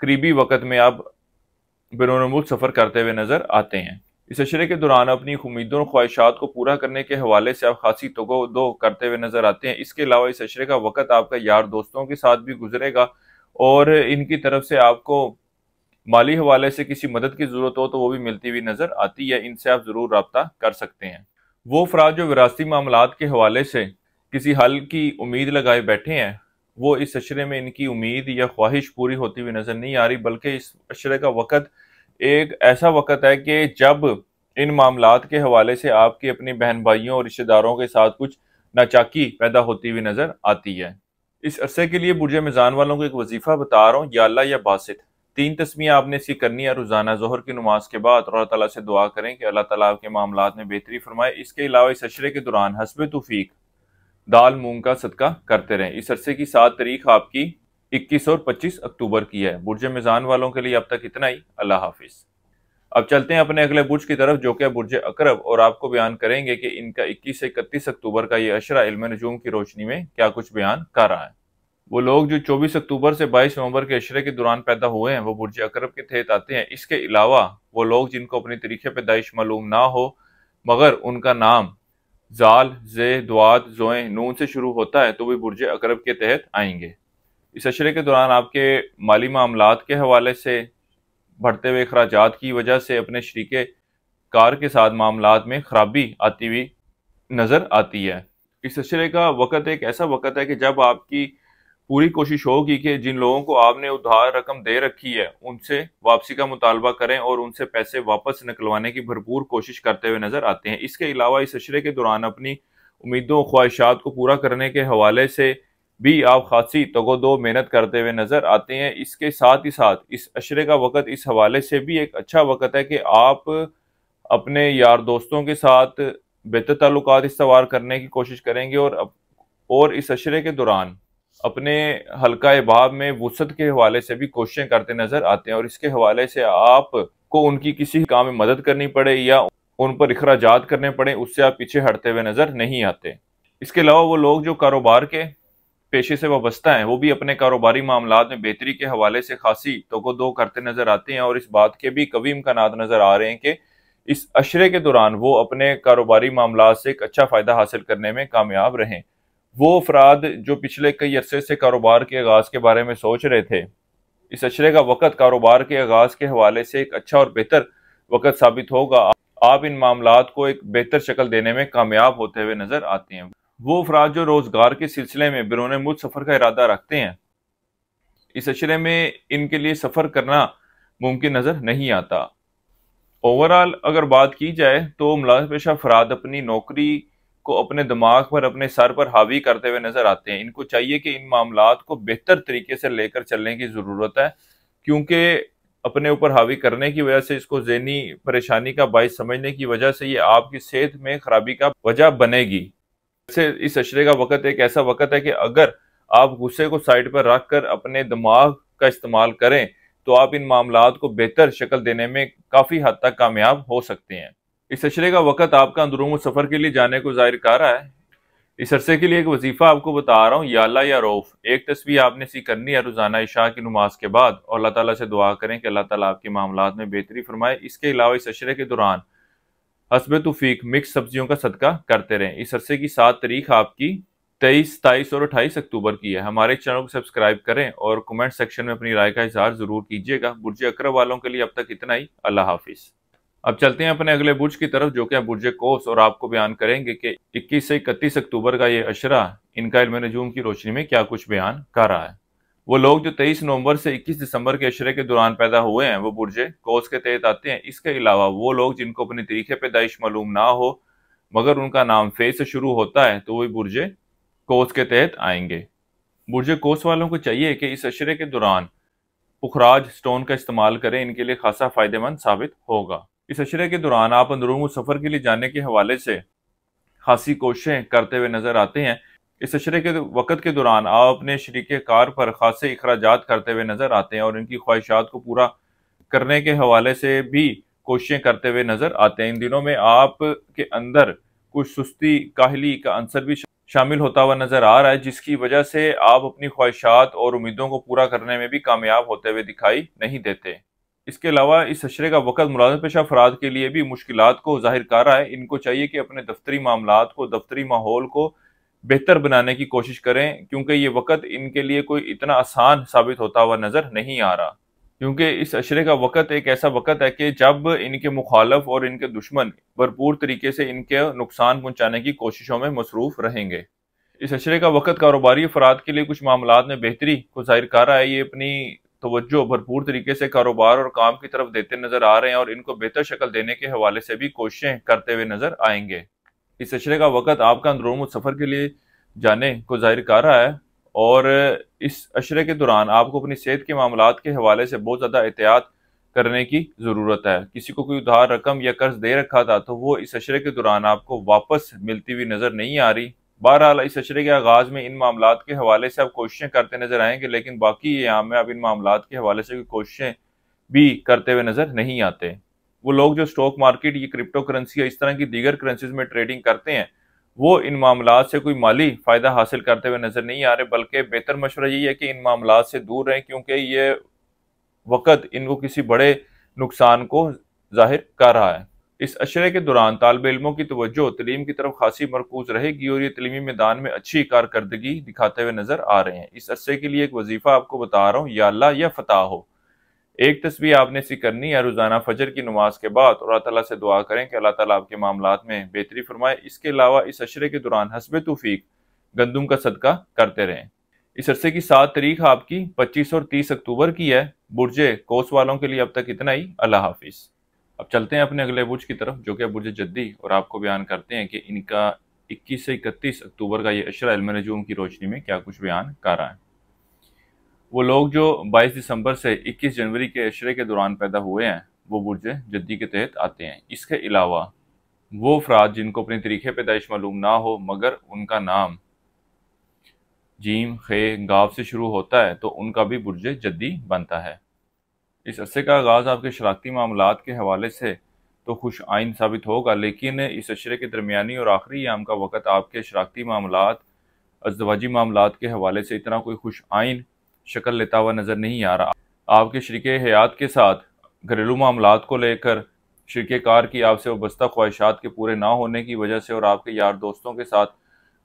करीबी वक्त में आप मुल्क सफ़र करते हुए नज़र आते हैं इस अशरे के दौरान अपनी उम्मीदों और ख्वाहिशात को पूरा करने के हवाले से आप खासी तो दो करते हुए नज़र आते हैं इसके अलावा इस अशरे का वक्त आपका यार दोस्तों के साथ भी गुजरेगा और इनकी तरफ से आपको माली हवाले से किसी मदद की ज़रूरत हो तो वो भी मिलती हुई नज़र आती है इनसे आप ज़रूर रबता कर सकते हैं वो अफराद जो विरासती मामला के हवाले से किसी हल की उम्मीद लगाए बैठे हैं वो इस अशरे में इनकी उम्मीद या ख्वाहिश पूरी होती हुई नज़र नहीं आ रही बल्कि इस अशरे का वक़्त एक ऐसा वक़्त है कि जब इन मामला के हवाले से आपकी अपनी बहन भाइयों और रिश्तेदारों के साथ कुछ नाचाकी पैदा होती हुई नज़र आती है इस अरसे के लिए बुरजे मिजान वालों को एक वजीफ़ा बता रहा हूँ या या बासित तीन तस्वीर आपने इसकी करनी है रोज़ाना जहर की नमाज के बाद और अल्लाह तला से दुआ करें कि अल्लाह तला के मामला में बेहतरी फरमाए इसके अलावा इस अशरे के दौरान हसब तोफीक दाल मूंग का सदका करते रहें इस अरसे की सात तारीख आपकी 21 और 25 अक्टूबर की है बुरज मिजान वालों के लिए अब तक इतना ही अल्लाह हाफिज अब चलते हैं अपने अगले बुर्ज की तरफ जो कि बुरज अकरब और आपको बयान करेंगे कि इनका 21 से इकतीस अक्टूबर का ये अशरा इल्म नजूम की रोशनी में क्या कुछ बयान कर रहा है वो लोग जो 24 अक्टूबर से 22 नवंबर के अशरे के दौरान पैदा हुए हैं वो बुरज अकरब के तहत आते हैं इसके अलावा वो लोग जिनको अपनी तरीके पैदाइश मालूम ना हो मगर उनका नाम जाल जे दुआत जोए नून से शुरू होता है तो वे बुरज अकरब के तहत आएंगे इस अशरे के दौरान आपके माली मामला के हवाले से बढ़ते हुए अखराज की वजह से अपने शरीक कार के साथ मामला में खराबी आती हुई नज़र आती है इस अशरे का वक़्त एक ऐसा वक़्त है कि जब आपकी पूरी कोशिश होगी कि जिन लोगों को आपने उधार रकम दे रखी है उनसे वापसी का मुतालबा करें और उनसे पैसे वापस निकलवाने की भरपूर कोशिश करते हुए नजर आते हैं इसके अलावा इस अशरे के दौरान अपनी उम्मीदों ख्वाहिशात को पूरा करने के हवाले से भी आप खासी तगोदो मेहनत करते हुए नजर आते हैं इसके साथ ही साथ इस अशरे का वक़्त इस हवाले से भी एक अच्छा वक़्त है कि आप अपने यार दोस्तों के साथ बेहतर ताल्लुक इस्तवार करने की कोशिश करेंगे और और इस अशरे के दौरान अपने हल्का इबाब में वसत के हवाले से भी कोशिशें करते नजर आते हैं और इसके हवाले से आप को उनकी किसी काम में मदद करनी पड़े या उन पर अखराज करने पड़े उससे आप पीछे हटते हुए नजर नहीं आते इसके अलावा वो लोग जो कारोबार के पेशे से वाबस्ता हैं वो भी अपने कारोबारी मामला में बेहतरी के हवाले से खासी तो को दो करते नजर आते हैं और इस बात के भी कवी इम्कान नजर आ रहे हैं कि इस अशरे के दौरान वो अपने कारोबारी मामला से एक अच्छा फ़ायदा हासिल करने में कामयाब रहें वो अफराद जो पिछले कई अरसे से कारोबार के आगाज़ के बारे में सोच रहे थे इस अशरे का वक़्त कारोबार के आगाज़ के हवाले से एक अच्छा और बेहतर वक़्त साबित होगा आप इन मामला को एक बेहतर शक्ल देने में कामयाब होते हुए नज़र आते हैं वो अफराद जो रोज़गार के सिलसिले में बिरोने मुल्क सफ़र का इरादा रखते हैं इस अशरे में इनके लिए सफ़र करना मुमकिन नज़र नहीं आता ओवरऑल अगर बात की जाए तो मुलाजपेशा अफराद अपनी नौकरी को अपने दिमाग पर अपने सर पर हावी करते हुए नजर आते हैं इनको चाहिए कि इन मामला को बेहतर तरीके से लेकर चलने की ज़रूरत है क्योंकि अपने ऊपर हावी करने की वजह से इसको जहनी परेशानी का बायस समझने की वजह से ये आपकी सेहत में खराबी का वजह बनेगी वैसे इस अशरे का वक्त एक ऐसा वक्त है कि अगर आप गुस्से को साइड पर रख कर अपने दिमाग का इस्तेमाल करें तो आप इन मामला को बेहतर शक्ल देने में काफ़ी हद तक कामयाब हो सकते हैं इस अशरे का वक़्त आपका अंदरून सफ़र के लिए जाने को जाहिर कर रहा है इस अरसे के लिए एक वजीफ़ा आपको बता रहा हूँ याला या रोफ एक तस्वीर आपने सी करनी है रोज़ाना इशा की नमाज के बाद और अल्लाह ताला से दुआ करें कि अल्लाह ताला आपके मामला में बेहतरी फरमाए इसके अलावा इस अशरे के दौरान हसब तफीक मिक्स सब्जियों का सदका करते रहें इस अरसे की सात तारीख आपकी तेईस सताईस और अट्ठाईस अक्टूबर की है हमारे चैनल को सब्सक्राइब करें और कमेंट सेक्शन में अपनी राय का इजहार ज़रूर कीजिएगा बुरजे अक्रब वालों के लिए अब तक इतना ही अल्लाह हाफिज़ अब चलते हैं अपने अगले बुर्ज की तरफ जो कि बुर्ज कोस और आपको बयान करेंगे कि 21 से इकतीस अक्टूबर का ये अशरा इनका इल्म नजूम की रोशनी में क्या कुछ बयान कर रहा है वो लोग जो 23 नवंबर से 21 दिसंबर के अशरे के दौरान पैदा हुए हैं वो बुर्ज कोस के तहत आते हैं इसके अलावा वो लोग जिनको अपने तरीके पैदाइश मालूम ना हो मगर उनका नाम फे से शुरू होता है तो वो बुर्ज कोस के तहत आएंगे बुर्ज कोस वालों को चाहिए कि इस अशरे के दौरान पुखराज स्टोन का इस्तेमाल करें इनके लिए खासा फ़ायदेमंद साबित होगा इस अशरे के दौरान आप अंदरून सफ़र के लिए जाने के हवाले से खासी कोशिशें करते हुए नजर आते हैं इस अशरे के वक़्त के दौरान आप अपने शरीक कार पर खासे अखराज करते हुए नजर आते हैं और इनकी ख्वाहिशात को पूरा करने के हवाले से भी कोशिशें करते हुए नजर आते हैं इन दिनों में आपके अंदर कुछ सुस्ती काहली का अंसर भी शामिल होता हुआ नजर आ रहा है जिसकी वजह से आप अपनी ख्वाहिशात और उम्मीदों को पूरा करने में भी कामयाब होते हुए दिखाई नहीं देते इसके अलावा इस अशरे का वक़्त मुलाजम पेशा अफराद के लिए भी मुश्किल को जाहिर कर रहा है इनको चाहिए कि अपने दफ्तरी मामला को दफ्तरी माहौल को बेहतर बनाने की कोशिश करें क्योंकि ये वक़्त इनके लिए कोई इतना आसान साबित होता हुआ नज़र नहीं आ रहा क्योंकि इस अशरे का वक़्त एक ऐसा वक़्त है कि जब इनके मुखालफ और इनके दुश्मन भरपूर तरीके से इनके नुकसान पहुँचाने की कोशिशों में मसरूफ़ रहेंगे इस अशरे का वक़्त कारोबारी अफराद के लिए कुछ मामला में बेहतरी को जाहिर कर रहा है ये अपनी तोज्जो भरपूर तरीके से कारोबार और काम की तरफ देते नजर आ रहे हैं और इनको बेहतर शक्ल देने के हवाले से भी कोशिशें करते हुए नजर आएंगे इस अशरे का वक्त आपका अंदरून सफ़र के लिए जाने को जाहिर कर रहा है और इस अशरे के दौरान आपको अपनी सेहत के मामला के हवाले से बहुत ज़्यादा एहतियात करने की ज़रूरत है किसी को कोई उधार रकम या कर्ज दे रखा था तो वो इस अशरे के दौरान आपको वापस मिलती हुई नज़र नहीं आ रही बहरहाल इस अशरे के आगाज में इन मामला के हवाले से आप कोशिशें करते नजर आएंगे लेकिन बाकी ये आम में आप इन मामला के हवाले से कोशिशें भी करते हुए नजर नहीं आते वो लोग जो स्टॉक मार्केट ये क्रिप्टो करेंसी या इस तरह की दीगर करेंसीज में ट्रेडिंग करते हैं वो इन मामला से कोई माली फ़ायदा हासिल करते हुए नज़र नहीं आ रहे बल्कि बेहतर मशवरा यही है कि इन मामला से दूर रहें क्योंकि ये वक़्त इनको किसी बड़े नुकसान को जाहिर कर रहा है इस अशरे के दौरान तालब इलमों की तोज्जो तलीम की तरफ खासी मरकूज रहेगी और ये तलीमी मैदान में अच्छी कारकर्दगी दिखाते हुए नजर आ रहे हैं इस अरसे के लिए एक वजीफा आपको बता रहा हूँ या अल्लाह या फताह हो एक तस्वीर आपने सी करनी है रोज़ाना फजर की नमाज के बाद और अल्लाह से दुआ करें कि अल्लाह तला आपके मामला में बेहतरी फरमाए इसके अलावा इस अशरे के दौरान हसब तोफ़ीक गंदम का सदका करते रहें इस अरसे की सात तारीख आपकी पच्चीस और तीस अक्टूबर की है बुरजे कोस वालों के लिए अब तक इतना ही अल्लाह हाफिज़ अब चलते हैं अपने अगले बुर्ज की तरफ जो कि बुर्ज जद्दी और आपको बयान करते हैं कि इनका 21 से 31 अक्टूबर का ये अशरा इल्म नजूम की रोशनी में क्या कुछ बयान कर रहा है वो लोग जो 22 दिसंबर से 21 जनवरी के अशरे के दौरान पैदा हुए हैं वो बुर्ज जद्दी के तहत आते हैं इसके अलावा वो अफराद जिनको अपने तरीके पैदाइश मालूम ना हो मगर उनका नाम जीम खे गाव से शुरू होता है तो उनका भी बुर्ज जद्दी बनता है इस अरसे का आगाज़ आपके शराती मामला के हवाले से तो खुश आइन साबित होगा लेकिन इस अशरे के दरमियानी और आखिरी आम का वक्त आपके शराती मामला अजवाजी मामला के हवाले से इतना कोई खुश आइन शक्ल लेता हुआ नज़र नहीं आ रहा आपके शर्क हयात के साथ घरेलू मामला को लेकर शर्क कार की आपसे वस्ता ख्वाहिशात के पूरे ना होने की वजह से और आपके यार दोस्तों के साथ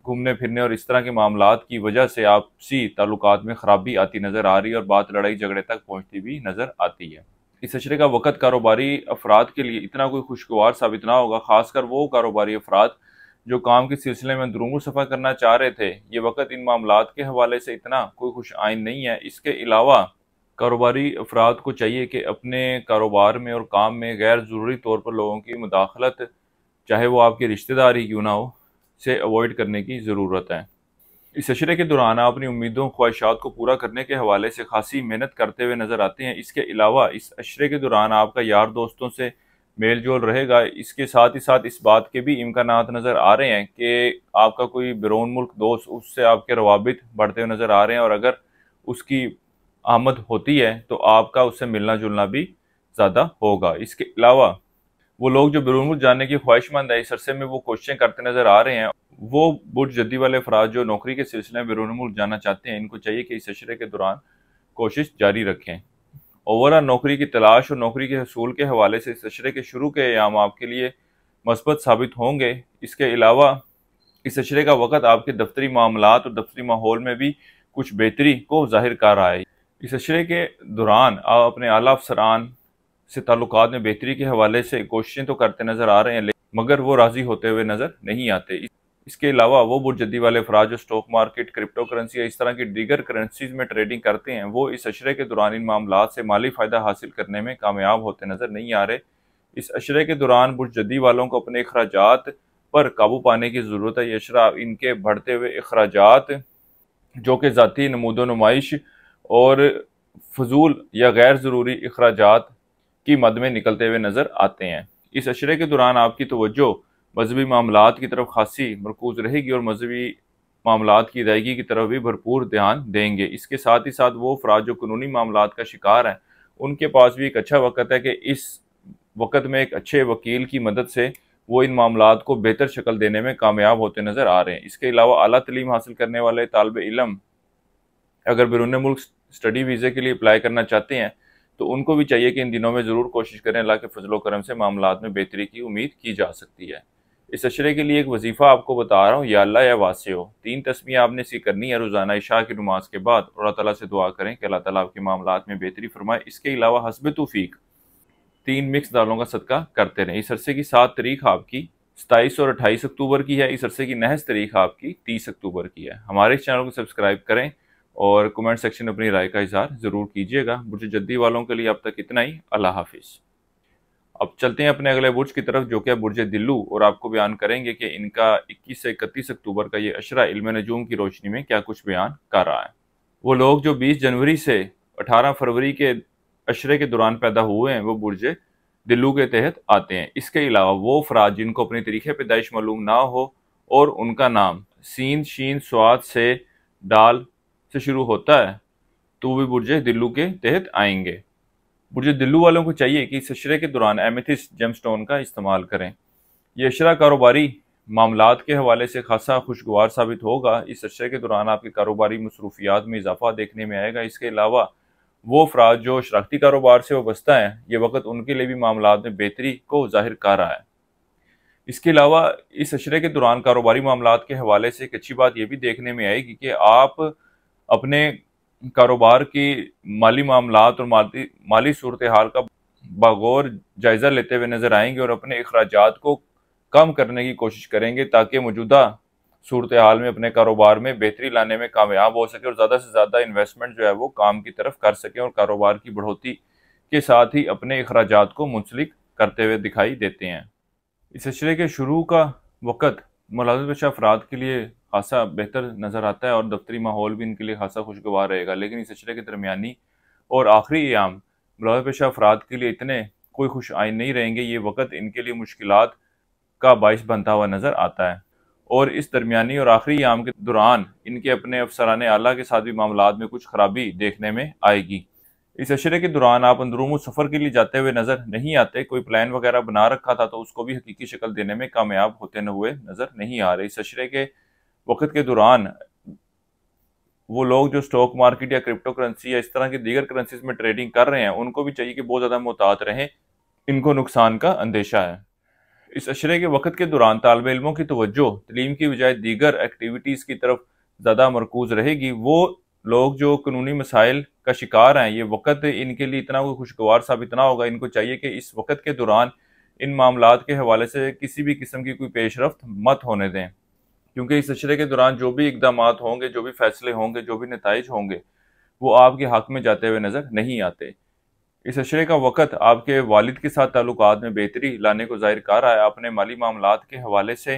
घूमने फिरने और इस तरह के मामला की वजह से आपसी ताल्लुक में खराबी आती नज़र आ रही है और बात लड़ाई झगड़े तक पहुँचती भी नज़र आती है इस अशरे का वक़्त कारोबारी अफराद के लिए इतना कोई खुशगवार साबित ना होगा खासकर वो कारोबारी अफराद जो काम के सिलसिले में दरूंगू सफ़ा करना चाह रहे थे ये वक़्त इन मामला के हवाले से इतना कोई खुश आइन नहीं है इसके अलावा कारोबारी अफराद को चाहिए कि अपने कारोबार में और काम में गैर ज़रूरी तौर पर लोगों की मुदाखलत चाहे वो आपकी रिश्तेदारी क्यों ना हो से अवॉइड करने की ज़रूरत है इस अशरे के दौरान आप अपनी उम्मीदों ख्वाहिशात को पूरा करने के हवाले से खासी मेहनत करते हुए नज़र आते हैं इसके अलावा इस अशरे के दौरान आपका यार दोस्तों से मेल जोल रहेगा इसके साथ ही साथ इस बात के भी इम्कान नज़र आ रहे हैं कि आपका कोई बैरून मुल्क दोस्त उससे आपके रवाबित बढ़ते हुए नज़र आ रहे हैं और अगर उसकी आमद होती है तो आपका उससे मिलना जुलना भी ज़्यादा होगा इसके अलावा वो लोग जो मुल्क जाने की ख्वाहिशमंद है इस अरसे में वो कोशिशें करते नजर आ रहे हैं वो बुट जद्दी वाले अफराज जो नौकरी के सिलसिले में बिरून मुल्क जाना चाहते हैं इनको चाहिए कि इस अशरे के दौरान कोशिश जारी रखें ओवरऑल नौकरी की तलाश और नौकरी के हसूल के हवाले से इस अशरे के शुरू के आयाम आपके लिए मस्बत साबित होंगे इसके अलावा इस अशरे का वक़्त आपके दफ्तरी मामला और दफ्तरी माहौल में भी कुछ बेहतरी को जाहिर कर रहा है इस अशरे के दौरान आप अपने आला अफसरान से ताल्लुकात में बेहतरी के हवाले से कोशिशें तो करते नज़र आ रहे हैं मगर वो राज़ी होते हुए नज़र नहीं आते इसके अलावा वो बुरजदी वाले अफराज जो स्टॉक मार्केट क्रिप्टो करेंसी या इस तरह की दीगर करेंसीज में ट्रेडिंग करते हैं वो इस अशरे के दौरान इन मामला से माली फ़ायदा हासिल करने में कामयाब होते नज़र नहीं आ रहे इस अशरे के दौरान बुरजदी वालों को अपने अखराज पर काबू पाने की ज़रूरत है ये अशरा इनके बढ़ते हुए अखराज जो कि ज़ाती नमूदो नुमाइश और फजूल या गैर ज़रूरी अखराज की मद में निकलते हुए नजर आते हैं इस अशरे के दौरान आपकी तोज्जो मजहबी मामला की तरफ खासी मरकूज रहेगी और मजहबी मामला की अदायगी की तरफ भी भरपूर ध्यान देंगे इसके साथ ही साथ वो अफराज जो कानूनी मामला का शिकार हैं उनके पास भी एक अच्छा वक्त है कि इस वक्त में एक अच्छे वकील की मदद से वो इन मामला को बेहतर शक्ल देने में कामयाब होते नज़र आ रहे हैं इसके अलावा अली तलीम हासिल करने वाले तालब इलम अगर बैरून मुल्क स्टडी वीज़े के लिए अप्लाई करना चाहते हैं तो उनको भी चाहिए कि इन दिनों में ज़रूर कोशिश करें अल्लाह के फजलो करम से मामला में बेहतरी की उम्मीद की जा सकती है इस अशरे के लिए एक वजीफ़ा आपको बता रहा हूँ या अल्लाह या वासे हो तीन तस्वीर आपने इसी करनी है रोज़ाना इशा की नमाज के बाद और अल्लाह से दुआ करें कि अल्लाह ताला आपके मामला में बेहतरी फरमाए इसके अलावा हसब तोफ़ी तीन मिक्स दालों का सदका करते रहें इस अरसे की सात तारीख आपकी सताईस और अट्ठाईस अक्टूबर की है इस अरसे की नहस तारीख आपकी तीस अक्टूबर की है हमारे इस चैनल को सब्सक्राइब करें और कमेंट सेक्शन में अपनी राय का इजहार ज़रूर कीजिएगा बुर्ज जद्दी वालों के लिए अब तक इतना ही अल्लाह हाफिज़ अब चलते हैं अपने अगले बुर्ज की तरफ जो कि बुर्ज दिल्लू और आपको बयान करेंगे कि इनका 21 से 31 अक्टूबर का ये अशरा इल्म नजूम की रोशनी में क्या कुछ बयान कर रहा है वो लोग जो 20 जनवरी से 18 फरवरी के अशरे के दौरान पैदा हुए हैं वो बुर्ज दिल्लू के तहत आते हैं इसके अलावा वो अफराद जिनको अपने तरीके पैदाइश मालूम ना हो और उनका नाम सीन शीन स्वाद से डाल से शुरू होता है तो वे बुरजे दिल्लू के तहत आएंगे बुर्ज दिल्लू वालों को चाहिए कि इस अशरे के दौरान एमिथिस जेमस्टोन का इस्तेमाल करें यह अशरा कारोबारी मामला के हवाले से खासा खुशगवार साबित होगा इस अशरे के दौरान आपकी कारोबारी मसरूफियात में इजाफा देखने में आएगा इसके अलावा वो अफराद जो शराखती कारोबार से वस्ता हैं ये वक्त उनके लिए भी मामला में बेहतरी को जाहिर कर रहा है इसके अलावा इस अशरे के दौरान कारोबारी मामला के हवाले से एक अच्छी बात यह भी देखने में आएगी कि आप अपने कारोबार की माली मामला और माली माली सूरत हाल का बागौर जायज़ा लेते हुए नज़र आएंगे और अपने अखराज को कम करने की कोशिश करेंगे ताकि मौजूदा सूरत हाल में अपने कारोबार में बेहतरी लाने में कामयाब हो सके और ज़्यादा से ज़्यादा इन्वेस्टमेंट जो है वो काम की तरफ कर सकें और कारोबार की बढ़ोतरी के साथ ही अपने अखराज को मुंसलिक करते हुए दिखाई देते हैं इस सिलसिले के शुरू का वक़्त मुलाजम पेशा अफराद के लिए खासा बेहतर नज़र आता है और दफ्तरी माहौल भी इनके लिए खासा खुशगवार रहेगा लेकिन इस अचरे के दरमियानी और आखिरी आम मुलाजा पेशा अफराद के लिए इतने कोई खुश आइन नहीं रहेंगे ये वक्त इनके लिए मुश्किल का बायस बनता हुआ नज़र आता है और इस दरमियानी और आखिरी आम के दौरान इनके अपने अफसरान आला के साथ भी मामला में कुछ खराबी देखने में आएगी इस अशरे के दौरान आप अंदरूम सफ़र के लिए जाते हुए नज़र नहीं आते कोई प्लान वगैरह बना रखा था तो उसको भी हकीकी शक्ल देने में कामयाब होते न हुए नज़र नहीं आ रहे इस अशरे के वक्त के दौरान वो लोग जो स्टॉक मार्केट या क्रिप्टो करेंसी या इस तरह की दीगर करेंसीज में ट्रेडिंग कर रहे हैं उनको भी चाहिए कि बहुत ज़्यादा मोहतात रहें इनको नुकसान का अंदेशा है इस अशरे के वक्त के दौरान तालब इलमों की तोज्जो तलीम की बजाय दीगर एक्टिविटीज़ की तरफ ज़्यादा मरकूज रहेगी वो लोग जो कानूनी मसाइल का शिकार हैं ये वक्त इनके लिए इतना खुशगवार साबित ना होगा इनको चाहिए कि इस वक्त के दौरान इन मामला के हवाले से किसी भी किस्म की कोई पेशरफ मत होने दें क्योंकि इस अशरे के दौरान जो भी इकदाम होंगे जो भी फैसले होंगे जो भी नतज होंगे वो आपके हक में जाते हुए नज़र नहीं आते इस अशरे का वक़्त आपके वालिद के साथ ताल्लुक में बेहतरी लाने को जाहिर कर रहा है अपने माली मामला के हवाले से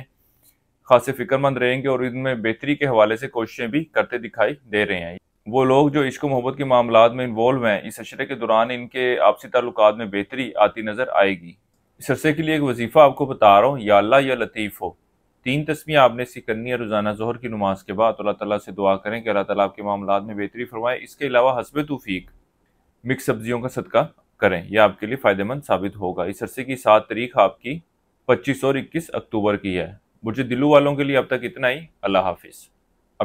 खास फिक्रमंद रहेंगे और इनमें बेहतरी के हवाले से कोशिशें भी करते दिखाई दे रहे हैं वो लोग जो इश्क मोहब्बत के मामला में इन्वॉल्व हैं इस अशरे के दौरान इनके आपसी ताल्लुक में बेहतरी आती नज़र आएगी इस अरसे के लिए एक वजीफ़ा आपको बता रहा हूँ या अल्लाह या लतीफ़ हो तीन तस्वीर आपने सिकन्नी करनी है रोज़ाना जहर की नमाज के बाद अल्लाह तला से दुआ करें कि अल्लाह तला आपके मामला में बेहतरी फरमाए इसके अलावा हसब तूफ़ीक मिक्स सब्जियों का सदका करें यह आपके लिए फ़ायदेमंद साबित होगा इस अरसे की सात तारीख आपकी पच्चीस और इक्कीस अक्टूबर की है बुरज दिल्लू वालों के लिए अब तक इतना ही अल्लाह हाफिज़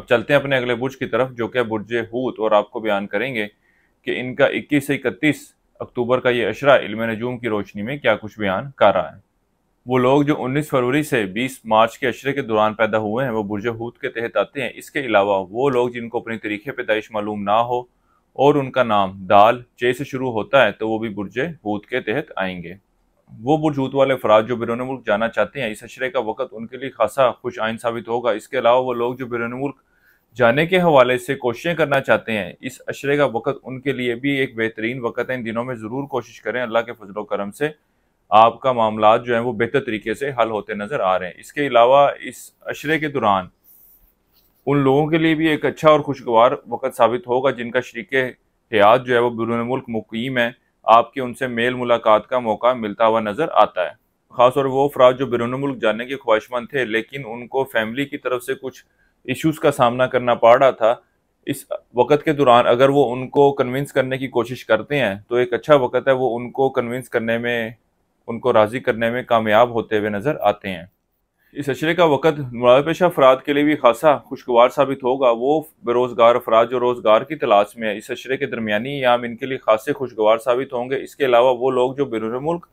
अब चलते हैं अपने अगले बुर्ज की तरफ जो कि बुरज हूत और आपको बयान करेंगे कि इनका इक्कीस से इकतीस अक्टूबर का ये अशरा इल्म नजूम की रोशनी में क्या कुछ बयान कर रहा है वो लोग जो 19 फरवरी से 20 मार्च के अशरे के दौरान पैदा हुए हैं वो बुरज हूत के तहत आते हैं इसके अलावा वो लोग जिनको अपनी तरीके दाइश मालूम ना हो और उनका नाम दाल चे से शुरू होता है तो वो भी बुरज हूत के तहत आएंगे वो बुरजूत वाले अफराज जो बैरून मुल्क जाना चाहते हैं इस अशरे का वक्त उनके लिए खासा खुश आइन साबित होगा इसके अलावा वो लोग जो बैरून मुल्क जाने के हवाले से कोशिशें करना चाहते हैं इस अशरे का वक्त उनके लिए भी एक बेहतरीन वक्त है इन दिनों में ज़रूर कोशिश करें अल्लाह के फजलो करम से आपका मामला जो है वो बेहतर तरीके से हल होते नज़र आ रहे हैं इसके अलावा इस अशरे के दौरान उन लोगों के लिए भी एक अच्छा और खुशगवार वक़्त साबित होगा जिनका शरीक हयात जो है वो बैरून मुल्क मुकीम है आपके उनसे मेल मुलाकात का मौका मिलता हुआ नज़र आता है ख़ासतौर वो अफराद जो बैरून मुल्क जाने के ख्वाहिशमंद थे लेकिन उनको फैमिली की तरफ से कुछ इश्यूज़ का सामना करना पड़ रहा था इस वक़्त के दौरान अगर वो उनको कन्विंस करने की कोशिश करते हैं तो एक अच्छा वक़्त है वो उनको कन्विंस करने में उनको राज़ी करने में कामयाब होते हुए नज़र आते हैं इस अशरे का वक़्त मुलापेशा अफराद के लिए भी खासा खुशगवार साबित होगा वो बेरोज़गार अफराद जो रोज़गार की तलाश में है इस अशरे के दरमियानी याम इनके लिए खासे खुशगवार साबित होंगे इसके अलावा वो लोग जो बैरून मुल्क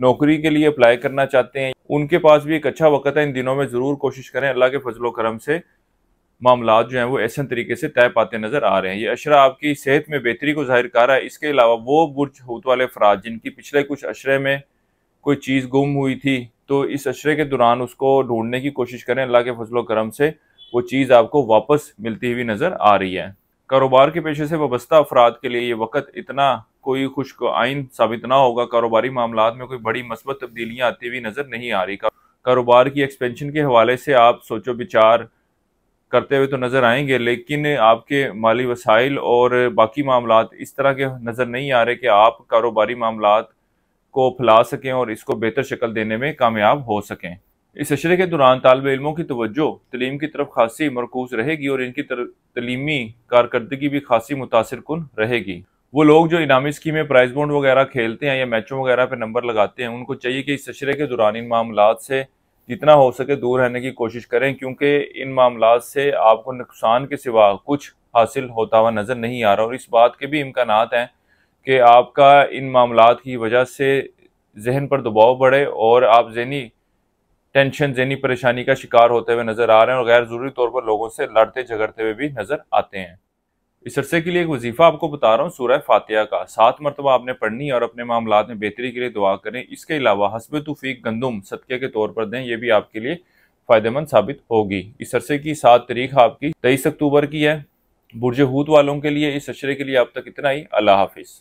नौकरी के लिए अप्लाई करना चाहते हैं उनके पास भी एक अच्छा वक्त है इन दिनों में ज़रूर कोशिश करें अल्लाह के फजलो करम से मामला जो हैं वो ऐसे तरीके से तय पाते नज़र आ रहे हैं ये अशरा आपकी सेहत में बेहतरी को जाहिर कर रहा है इसके अलावा वो बुरज हूत वाले अफराद जिनकी पिछले कुछ अशरे में कोई चीज़ गुम हुई थी तो इस अशरे के दौरान उसको ढूंढने की कोशिश करें अल्लाह के फजलो करम से वो चीज़ आपको वापस मिलती हुई नज़र आ रही है कारोबार के पेशे से वाबस्ता अफराद के लिए ये वक्त इतना कोई खुश आइन साबित ना होगा कारोबारी मामला में कोई बड़ी मस्बत तब्दीलियाँ आती हुई नज़र नहीं आ रही कारोबार की एक्सपेंशन के हवाले से आप सोचो विचार करते हुए तो नज़र आएंगे लेकिन आपके माली वसाइल और बाकी मामला इस तरह के नज़र नहीं आ रहे कि आप कारोबारी मामला को फैला सकें और इसको बेहतर शक्ल देने में कामयाब हो सकें इस अशरे के दौरान तलब इलमों की तोज्जो तलीम की तरफ खासी मरकूज रहेगी और इनकी तलीमी कारकर्दगी भी खासी मुतासर कन रहेगी वो लोग जो इनामी स्कीमें प्राइज बॉन्ड वगैरह खेलते हैं या मैचों वगैरह पर नंबर लगाते हैं उनको चाहिए कि इस अशरे के दौरान इन मामला से जितना हो सके दूर रहने की कोशिश करें क्योंकि इन मामला से आपको नुकसान के सिवा कुछ हासिल होता हुआ नज़र नहीं आ रहा और इस बात के भी इम्कान हैं कि आपका इन मामला की वजह से जहन पर दबाव बढ़े और आप जहनी टेंशन जहनी परेशानी का शिकार होते हुए नज़र आ रहे हैं और गैर ज़रूरी तौर पर लोगों से लड़ते झगड़ते हुए भी नज़र आते हैं इस अरसे के लिए एक वजीफ़ा आपको बता रहा हूँ सूरह फातिया का सात मरतबा आपने पढ़नी और अपने मामला में बेहतरी के लिए दुआ करें इसके अलावा हसब तूफ़ीक गंदम सदक़े के तौर पर दें यह भी आपके लिए फ़ायदेमंद साबित होगी इस अरसे की सात तारीख आपकी तेईस अक्टूबर की है बुरजहूत हूत वालों के लिए इस अशरे के लिए आप तक इतना ही अल्लाह हाफिज़